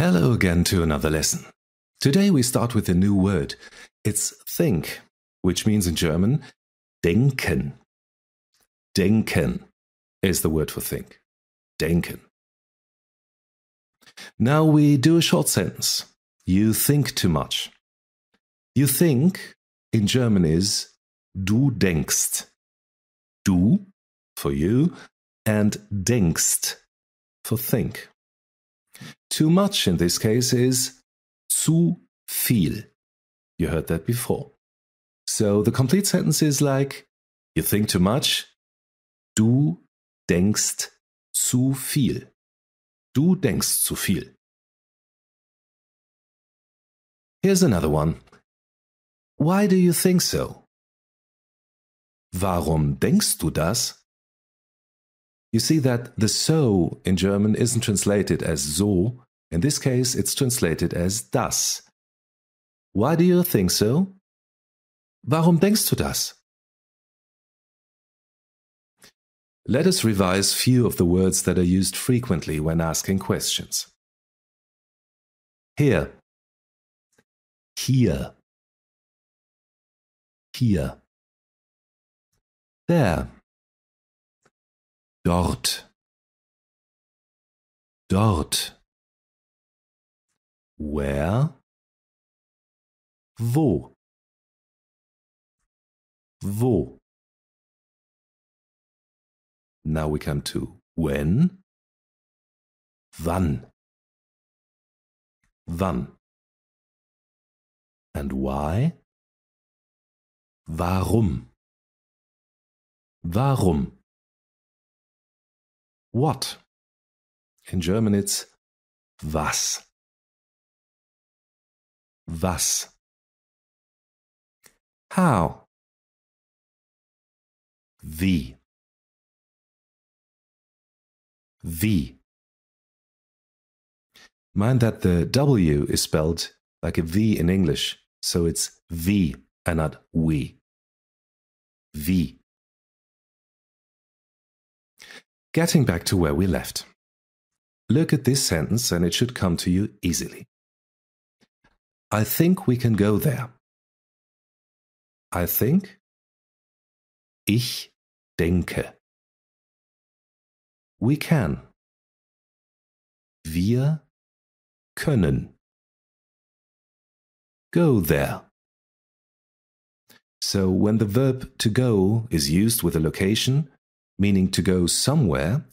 Hello again to another lesson. Today we start with a new word. It's think, which means in German, denken. Denken is the word for think. Denken. Now we do a short sentence. You think too much. You think in German is du denkst. Du for you and denkst for think. Too much in this case is zu viel. You heard that before. So the complete sentence is like, you think too much. Du denkst zu viel. Du denkst zu viel. Here's another one. Why do you think so? Warum denkst du das? You see that the so in German isn't translated as so. In this case, it's translated as das. Why do you think so? Warum denkst du das? Let us revise few of the words that are used frequently when asking questions. Here. Here. Here. There dort dort where wo wo now we come to when wann wann and why warum warum what. In German, it's was. Was. How? Wie. Wie. Mind that the W is spelled like a V in English, so it's V and not we. V. Getting back to where we left. Look at this sentence and it should come to you easily. I think we can go there. I think. Ich denke. We can. Wir können. Go there. So when the verb to go is used with a location, meaning to go somewhere,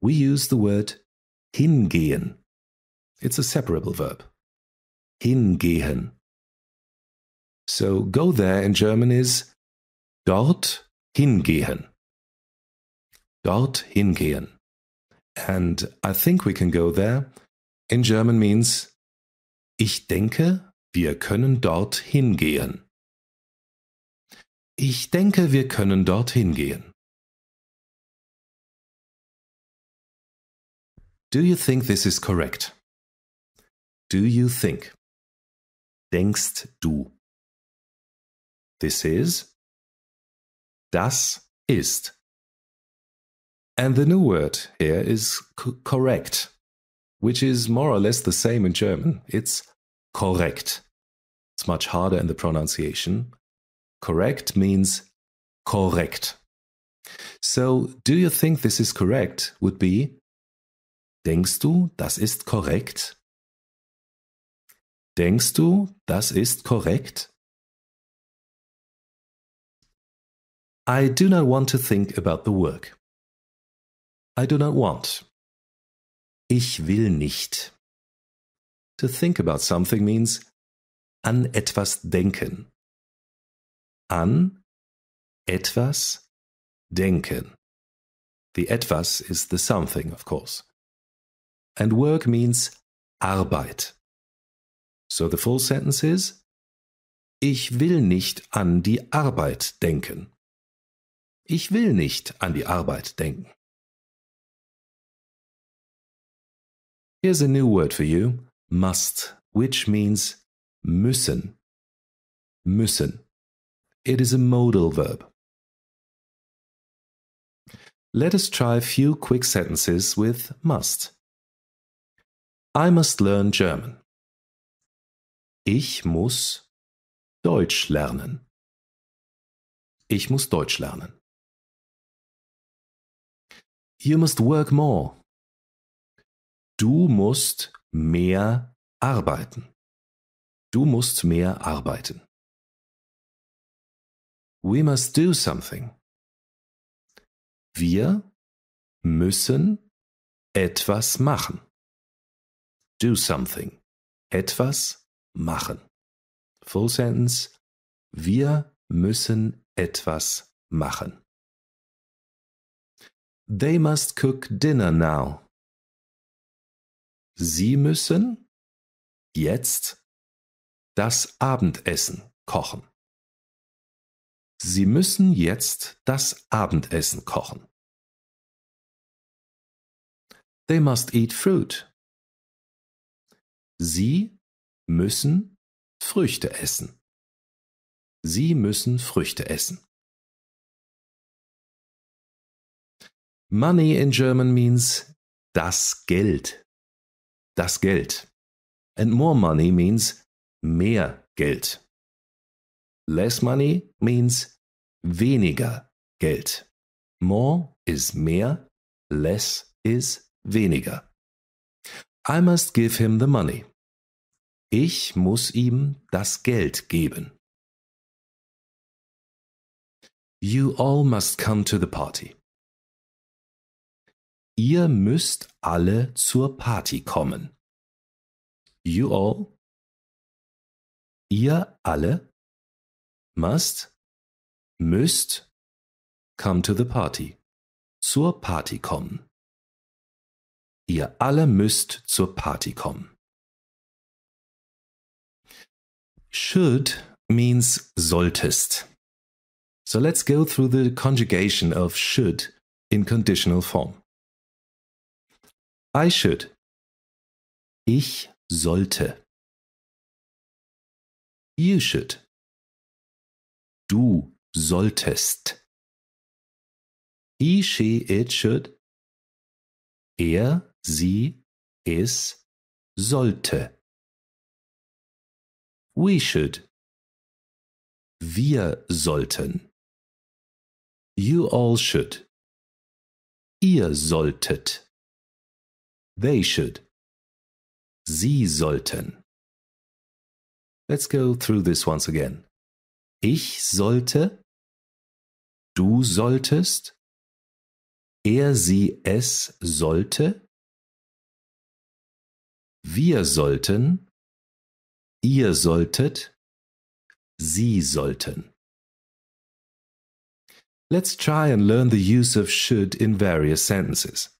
we use the word hingehen. It's a separable verb. Hingehen. So go there in German is dort hingehen. Dort hingehen. And I think we can go there in German means ich denke, wir können dort hingehen. Ich denke, wir können dort hingehen. Do you think this is correct? Do you think? Denkst du? This is. Das ist. And the new word here is correct, which is more or less the same in German. It's korrekt. It's much harder in the pronunciation. Correct means korrekt. So, do you think this is correct would be Denkst du, das ist korrekt? Denkst du, das ist korrekt? I do not want to think about the work. I do not want. Ich will nicht. To think about something means an etwas denken. An etwas denken. The etwas is the something, of course. And work means Arbeit. So the full sentence is, ich will nicht an die Arbeit denken. Ich will nicht an die Arbeit denken. Here's a new word for you, must, which means müssen. Müssen. It is a modal verb. Let us try a few quick sentences with must. I must learn German. Ich muss Deutsch lernen. Ich muss Deutsch lernen. You must work more. Du musst mehr arbeiten. Du musst mehr arbeiten. We must do something. Wir müssen etwas machen do something. Etwas machen. Full Sentence. Wir müssen etwas machen. They must cook dinner now. Sie müssen jetzt das Abendessen kochen. Sie müssen jetzt das Abendessen kochen. They must eat fruit. Sie müssen Früchte essen. Sie müssen Früchte essen. Money in German means das Geld. Das Geld. And more money means mehr Geld. Less money means weniger Geld. More is mehr, less is weniger. I must give him the money. Ich muss ihm das Geld geben. You all must come to the party. Ihr müsst alle zur Party kommen. You all. Ihr alle. Must. Müsst. Come to the party. Zur Party kommen. Ihr alle müsst zur Party kommen. Should means solltest. So let's go through the conjugation of should in conditional form. I should. Ich sollte. You should. Du solltest. He, she, it should. Er, sie, es sollte. We should. Wir sollten. You all should. Ihr solltet. They should. Sie sollten. Let's go through this once again. Ich sollte. Du solltest. Er, sie, es sollte. Wir sollten. Ihr solltet. Sie sollten. Let's try and learn the use of should in various sentences.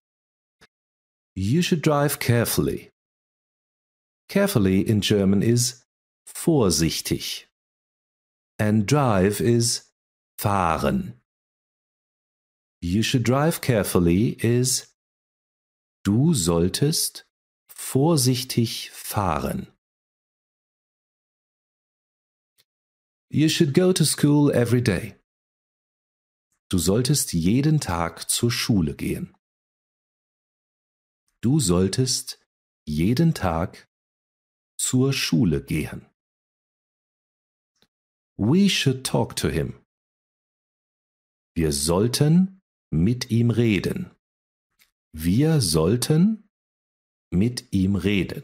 You should drive carefully. Carefully in German is vorsichtig. And drive is fahren. You should drive carefully is Du solltest vorsichtig fahren. You should go to school every day. Du solltest jeden Tag zur Schule gehen. Du solltest jeden Tag zur Schule gehen. We should talk to him. Wir sollten mit ihm reden. Wir sollten mit ihm reden.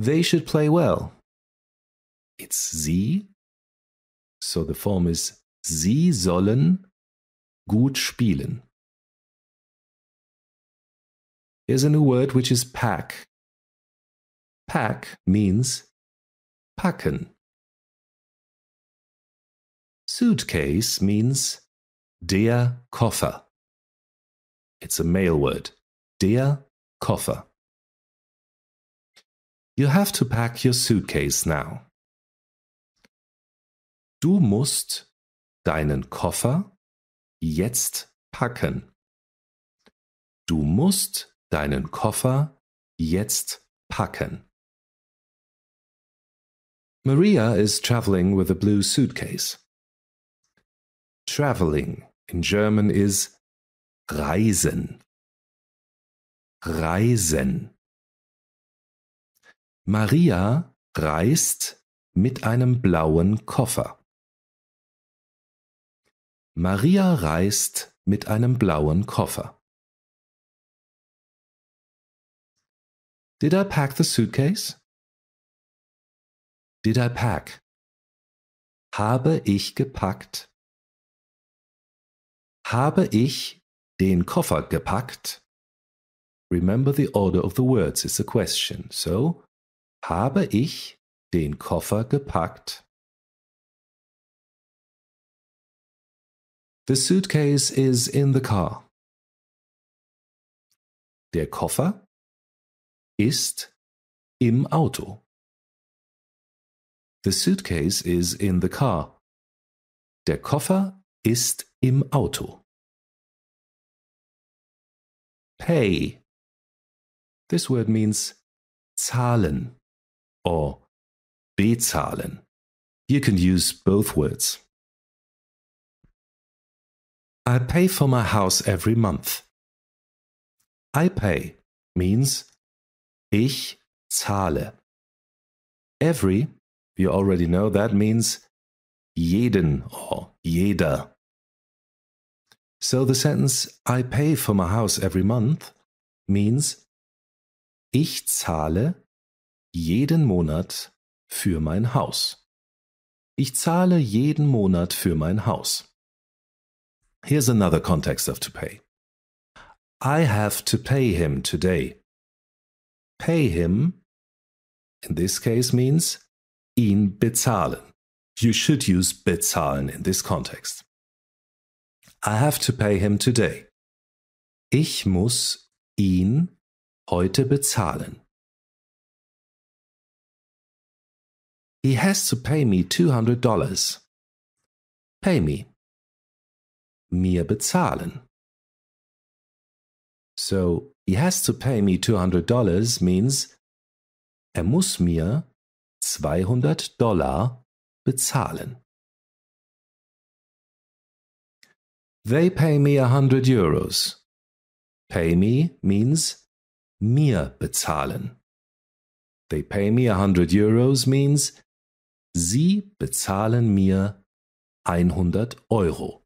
They should play well. It's sie. So the form is sie sollen gut spielen. Here's a new word which is pack. Pack means packen. Suitcase means der Koffer. It's a male word. Der Koffer. You have to pack your suitcase now. Du musst deinen Koffer jetzt packen. Du musst deinen Koffer jetzt packen. Maria is traveling with a blue suitcase. Traveling in German is reisen. Reisen. Maria reist mit einem blauen Koffer. Maria reist mit einem blauen Koffer. Did I pack the suitcase? Did I pack? Habe ich gepackt? Habe ich den Koffer gepackt? Remember the order of the words is a question. So, habe ich den Koffer gepackt? The suitcase is in the car. Der Koffer ist im Auto. The suitcase is in the car. Der Koffer ist im Auto. Pay. This word means zahlen or bezahlen. You can use both words. I pay for my house every month. I pay means ich zahle. Every, you already know that means jeden or jeder. So the sentence I pay for my house every month means ich zahle jeden Monat für mein Haus. Ich zahle jeden Monat für mein Haus. Here's another context of to pay. I have to pay him today. Pay him, in this case, means ihn bezahlen. You should use bezahlen in this context. I have to pay him today. Ich muss ihn heute bezahlen. He has to pay me $200. Pay me. mir bezahlen. So, he has to pay me $200 means, er muss mir 200 Dollar bezahlen. They pay me 100 Euros. Pay me means mir bezahlen. They pay me 100 Euros means sie bezahlen mir 100 Euro.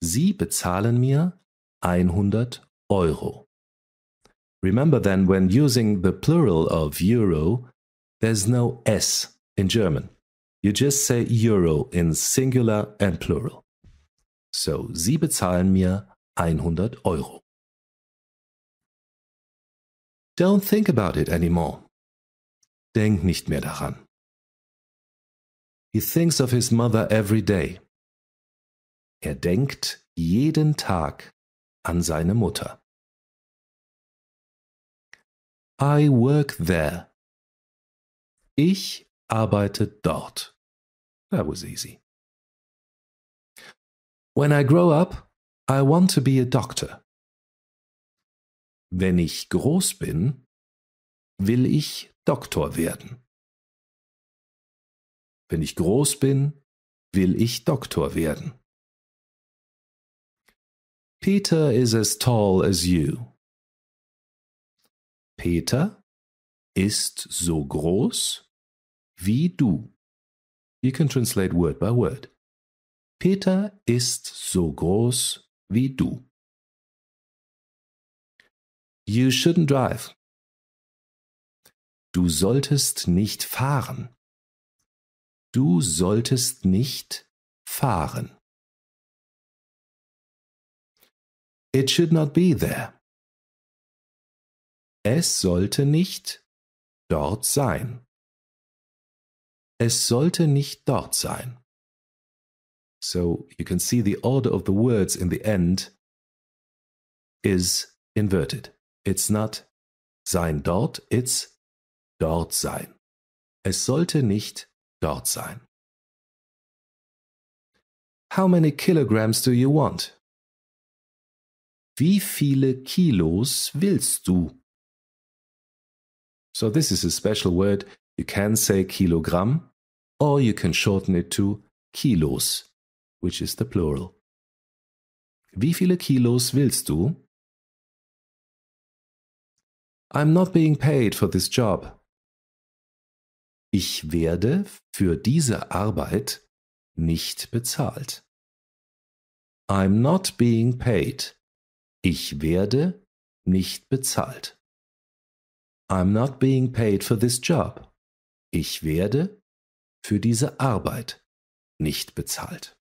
Sie bezahlen mir 100 Euro. Remember then, when using the plural of euro, there's no S in German. You just say euro in singular and plural. So, Sie bezahlen mir 100 Euro. Don't think about it anymore. Denk nicht mehr daran. He thinks of his mother every day. Er denkt jeden Tag an seine Mutter. I work there. Ich arbeite dort. That was easy. When I grow up, I want to be a doctor. Wenn ich groß bin, will ich Doktor werden. Wenn ich groß bin, will ich Doktor werden. Peter is as tall as you. Peter ist so groß wie du. You can translate word by word. Peter ist so groß wie du. You shouldn't drive. Du solltest nicht fahren. Du solltest nicht fahren. It should not be there. Es sollte nicht dort sein. Es sollte nicht dort sein. So you can see the order of the words in the end is inverted. It's not sein dort, it's dort sein. Es sollte nicht dort sein. How many kilograms do you want? Wie viele Kilos willst du? So this is a special word. You can say Kilogramm or you can shorten it to kilos, which is the plural. Wie viele Kilos willst du? I'm not being paid for this job. Ich werde für diese Arbeit nicht bezahlt. I'm not being paid ich werde nicht bezahlt. I'm not being paid for this job. Ich werde für diese Arbeit nicht bezahlt.